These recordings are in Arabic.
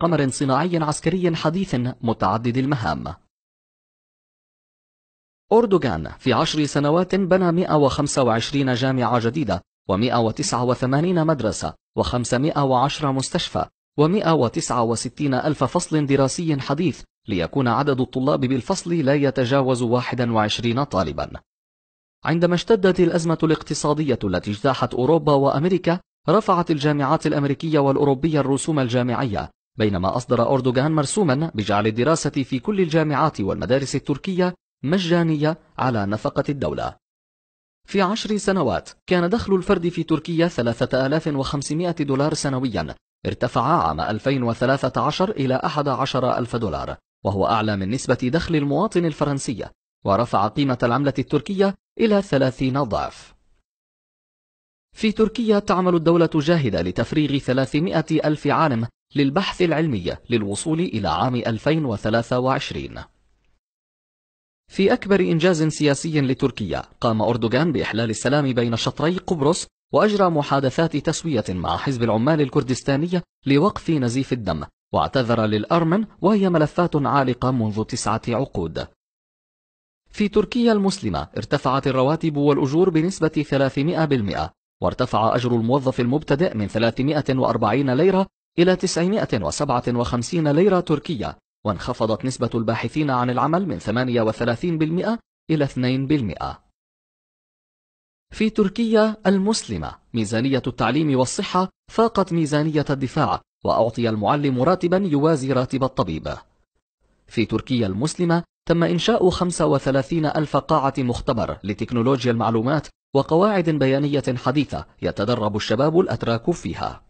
قمر صناعي عسكري حديث متعدد المهام أردوغان في عشر سنوات بنى 125 جامعة جديدة و189 مدرسة و510 مستشفى و169 ألف فصل دراسي حديث ليكون عدد الطلاب بالفصل لا يتجاوز 21 طالبا عندما اشتدت الأزمة الاقتصادية التي اجتاحت أوروبا وأمريكا رفعت الجامعات الأمريكية والأوروبية الرسوم الجامعية بينما أصدر أردوغان مرسوما بجعل الدراسة في كل الجامعات والمدارس التركية مجانية على نفقة الدولة في عشر سنوات كان دخل الفرد في تركيا 3500 دولار سنويا ارتفع عام 2013 إلى 11 ألف دولار وهو أعلى من نسبة دخل المواطن الفرنسي ورفع قيمة العملة التركية إلى 30 ضعف في تركيا تعمل الدولة جاهدة لتفريغ 300 ألف عالم للبحث العلمي للوصول إلى عام 2023 في أكبر إنجاز سياسي لتركيا قام أردوغان بإحلال السلام بين شطري قبرص وأجرى محادثات تسوية مع حزب العمال الكردستانية لوقف نزيف الدم واعتذر للأرمن وهي ملفات عالقة منذ تسعة عقود في تركيا المسلمة ارتفعت الرواتب والأجور بنسبة 300% وارتفع أجر الموظف المبتدئ من 340 ليرة إلى 957 ليرة تركية وانخفضت نسبة الباحثين عن العمل من 38% إلى 2%. في تركيا المسلمة ميزانية التعليم والصحة فاقت ميزانية الدفاع وأعطي المعلم راتبا يوازي راتب الطبيب. في تركيا المسلمة تم إنشاء 35 ألف قاعة مختبر لتكنولوجيا المعلومات وقواعد بيانية حديثة يتدرب الشباب الأتراك فيها.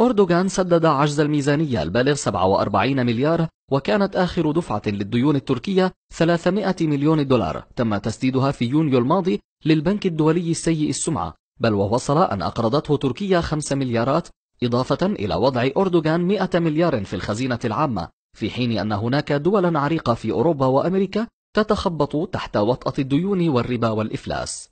أردوغان سدد عجز الميزانية البالغ 47 مليار وكانت آخر دفعة للديون التركية 300 مليون دولار تم تسديدها في يونيو الماضي للبنك الدولي السيء السمعة بل ووصل أن أقرضته تركيا 5 مليارات إضافة إلى وضع أردوغان 100 مليار في الخزينة العامة في حين أن هناك دولا عريقة في أوروبا وأمريكا تتخبط تحت وطأة الديون والربا والإفلاس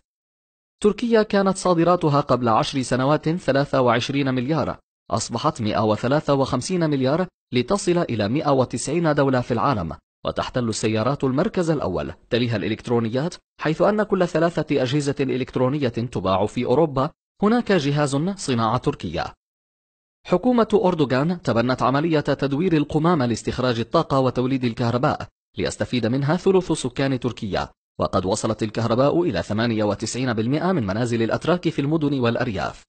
تركيا كانت صادراتها قبل عشر سنوات 23 مليار أصبحت 153 مليار لتصل إلى 190 دولة في العالم وتحتل السيارات المركز الأول تليها الإلكترونيات حيث أن كل ثلاثة أجهزة إلكترونية تباع في أوروبا هناك جهاز صناعة تركية حكومة أردوغان تبنت عملية تدوير القمامة لاستخراج الطاقة وتوليد الكهرباء ليستفيد منها ثلث سكان تركيا وقد وصلت الكهرباء إلى 98% من منازل الأتراك في المدن والأرياف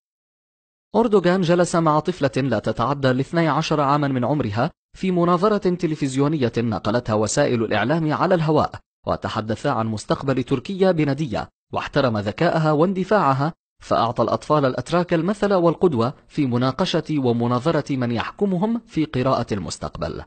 أردوغان جلس مع طفلة لا تتعدى الاثني عشر عاما من عمرها في مناظرة تلفزيونية نقلتها وسائل الإعلام على الهواء وتحدثا عن مستقبل تركيا بندية واحترم ذكاءها واندفاعها فأعطى الأطفال الأتراك المثل والقدوة في مناقشة ومناظرة من يحكمهم في قراءة المستقبل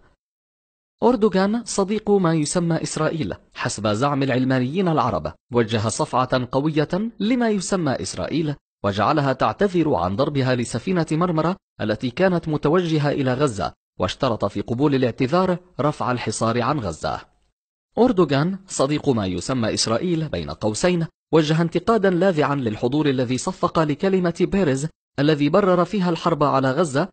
أردوغان صديق ما يسمى إسرائيل حسب زعم العلمانيين العرب وجه صفعة قوية لما يسمى إسرائيل وجعلها تعتذر عن ضربها لسفينة مرمرة التي كانت متوجهة إلى غزة واشترط في قبول الاعتذار رفع الحصار عن غزة أردوغان صديق ما يسمى إسرائيل بين قوسين وجه انتقادا لاذعا للحضور الذي صفق لكلمة بيريز الذي برر فيها الحرب على غزة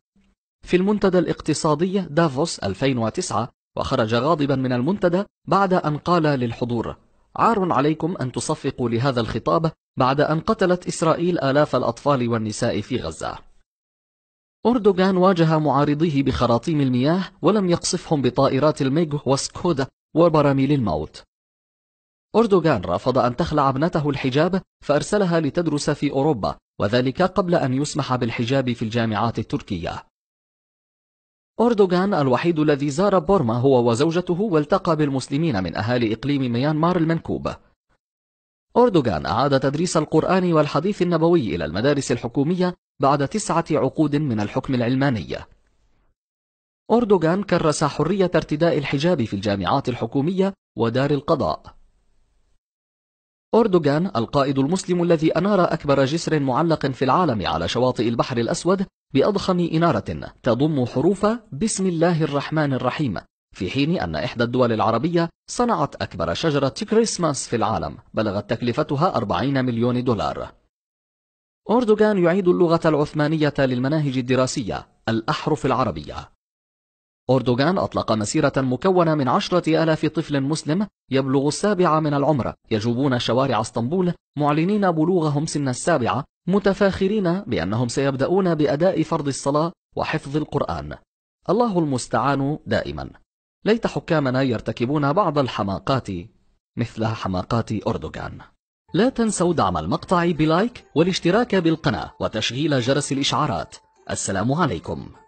في المنتدى الاقتصادي دافوس 2009 وخرج غاضبا من المنتدى بعد أن قال للحضور عار عليكم أن تصفقوا لهذا الخطاب بعد أن قتلت إسرائيل آلاف الأطفال والنساء في غزة أردوغان واجه معارضيه بخراطيم المياه ولم يقصفهم بطائرات الميغ وسكودا وبراميل الموت أردوغان رفض أن تخلع ابنته الحجاب فأرسلها لتدرس في أوروبا وذلك قبل أن يسمح بالحجاب في الجامعات التركية أردوغان الوحيد الذي زار بورما هو وزوجته والتقى بالمسلمين من أهالي إقليم ميانمار المنكوب أردوغان أعاد تدريس القرآن والحديث النبوي إلى المدارس الحكومية بعد تسعة عقود من الحكم العلماني أردوغان كرس حرية ارتداء الحجاب في الجامعات الحكومية ودار القضاء أردوغان القائد المسلم الذي أنار أكبر جسر معلق في العالم على شواطئ البحر الأسود بأضخم إنارة تضم حروف بسم الله الرحمن الرحيم في حين أن إحدى الدول العربية صنعت أكبر شجرة كريسماس في العالم بلغت تكلفتها 40 مليون دولار أردوغان يعيد اللغة العثمانية للمناهج الدراسية الأحرف العربية أردوغان أطلق مسيرة مكونة من عشرة آلاف طفل مسلم يبلغ السابعة من العمر يجوبون شوارع اسطنبول معلنين بلوغهم سن السابعة متفاخرين بأنهم سيبدأون بأداء فرض الصلاة وحفظ القرآن الله المستعان دائما ليت حكامنا يرتكبون بعض الحماقات مثل حماقات أردوغان لا تنسوا دعم المقطع بلايك والاشتراك بالقناة وتشغيل جرس الإشعارات السلام عليكم